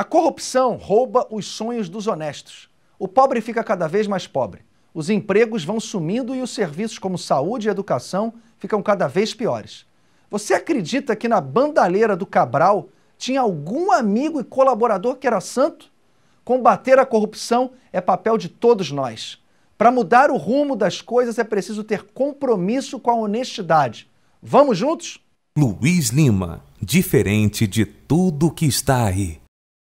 A corrupção rouba os sonhos dos honestos. O pobre fica cada vez mais pobre. Os empregos vão sumindo e os serviços como saúde e educação ficam cada vez piores. Você acredita que na bandalheira do Cabral tinha algum amigo e colaborador que era santo? Combater a corrupção é papel de todos nós. Para mudar o rumo das coisas é preciso ter compromisso com a honestidade. Vamos juntos? Luiz Lima, diferente de tudo que está aí.